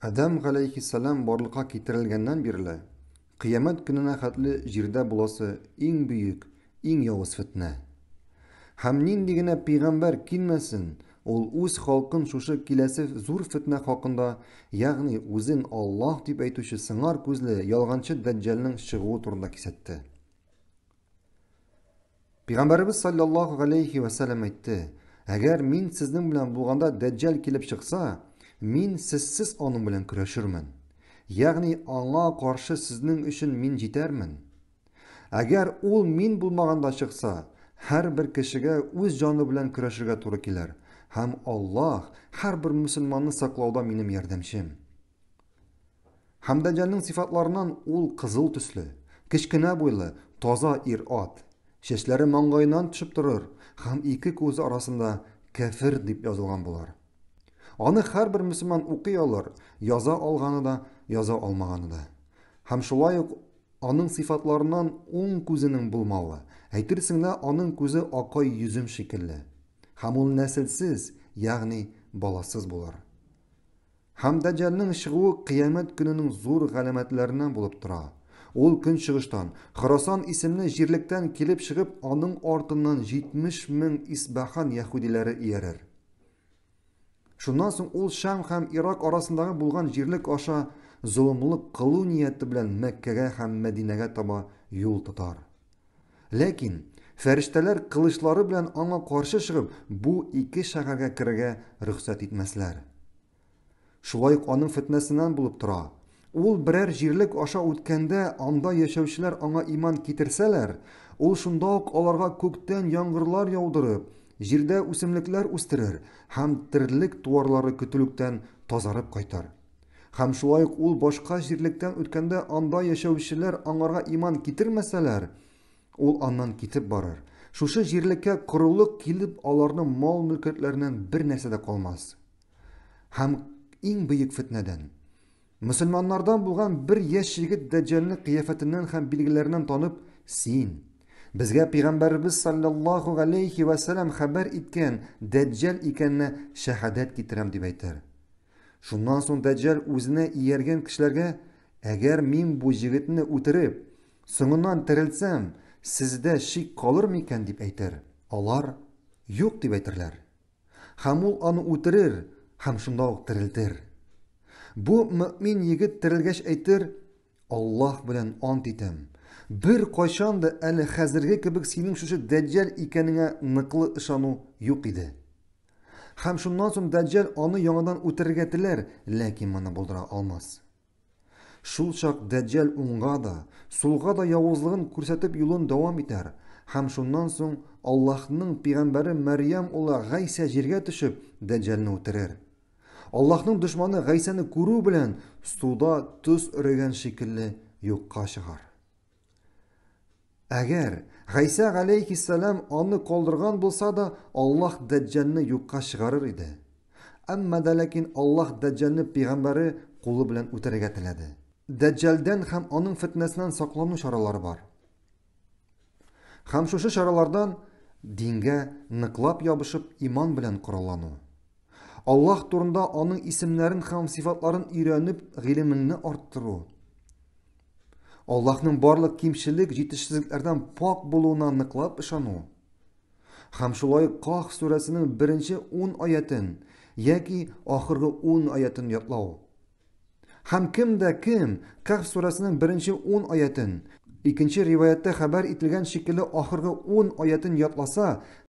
адам ғалайхисалам барлыққа кетірілгеннен берлі қиямат күніне хәтлі жерде боласы ең бүйік, ең яуыз фітне һәм нинди генә пейғамбар килмәсен ул үз халкын шушы зур фетне хақында яғни үзен аллаһ дип әйтүче сыңар күзле ялганчы дәджәлнең чыгуы турында кисәтте пейғамбарыбыз саллаллаху алейхи вассалам айтты әгәр мин сіздің белән болғанда дәджәл келіп шықса, Мин сізсіз оның білен күрәшірмін. Яғни аңа қаршы сізнің үшін мен жетермін. Әгер ол мен болмағанда шықса, һәр бір кешегә өз жаны белән көрәшергә туры келер. Һәм Аллах, һәр бір мұсылманны саклауда минем ярдәмчем. Хамдаҗанның сифатларынан ул қызыл төсле, кичкенә бойлы таза ир-ат. Чәчләре маңгайынан төшеп торыр һәм ике көзі арасында кәфир деп язылган болар аны һәрбер мұсылман оқи алыр яза алғаны да яза алмағаны да һәм шулай ук аның сифатларынан оң көзінің болмауы әйтерсің аның көзі ақай жүзім шикілді һәм ол нәсілсіз яғни баласыз болар һәм дәжәлнің шығуы қиямет күнінің зор ғаламәтлерінен болып тұра ол күн шығыштан Хұрасан исімлі жерліктен келіп шығып аның артынан 70 мең исбахан яһудилері ерер шундан соң ол шам һәм ирак арасындағы болған жерлік аша золымлык қылу нияте белән мәккәгә һәм мәдинәгә таба юл татар. ләкин фәрештәләр қылышлары белән аңа каршы шығып, бу ике шәһәргә керергә рөхсәт итмәсләр шулай ук аның фетнәсеннән булып тора ул берәр җирлек аша үткәндә анда яшәүчеләр аңа иман китерсәләр ол шунда ук аларга күктән яңгырлар яудырып жерді өсімліклер өстірір һәм тірлік туарлары күтілуктен тазарып қайтар һәм шулай ұқ башқа жерліктен өткенде анда яшәүшілер аңарға иман китермәсәләр ул аннан китеп барыр шушы жерлікке құрылық келіп аларның мал мүлкәтләрінен бір нәрсе дә қалмас һәм иң бөйік фетнәдән мұсылмандардан болған бір яш жігіт дәжәлнің қияфәтінен һәм танып бізге пайғамбарыбыз саллаллаху алейхи уассалам хабар еткен дәджәл екеніне шахадат кетірем деп айтар Шуннан соң дәджәл өзіне иерген кісілерге әгәр мен бұл жігітіні өтіріп, соңынан тірілсем сізде шик қалыр ма екен деп айтар олар жоқ деп айтырлар һәм аны үтерер һәм шунда ук тірілтер бұл мүмин егет әйтер аллаһ белән ант итәм бір қойшан да әлі қазіргі кібік сенің шушы дәджәл екеніңе нықлы ұшану юқ еді һәм шуннан соң дәджәл аны яңадан үтерергә теләр ләкин моны алмас шул чақ дәджәл уңға да сулға да явызлығын күрсәтеп юлын дәвам итәр һәм шуннан соң аллаһның пәйғәмбәре мәрйәм улы ғайса жергә төшөп дәджәлне үтерер аллаһның дошманы ғайсаны күреү белән суда төс өрәгән шикелле юкка чыгар Әгәр ғалейхи алейхиссалам аны калдырган булса да, Аллаһ Дҗҗанны юкка чыгарыр иде. Әмма дәлекин Аллаһ Дҗҗанны пигымбары кулы белән үтерегә тиләде. Дҗҗалдан һәм аның фитнасынан саклану шаралары бар. Хәм шушы шаралардан дингә ныклап ябышып, иман белән құралану. Аллаһ турында аның исемнәрен һәм сифатларын иренәп, гылимынны арттыру. Аллаһның барлық кемшілік җитешсезлекләрдән пак болуына нықлап ышану һәм шулай қах сүрәсенең беренче он аятын яки ахыргы 10 аятын ятлау. Һәм кем дә кем сурасының сүрәсенең беренче он аятын, икенче риваятта хәбәр ителгән шикелле ахыргы 10 аятын ятласа,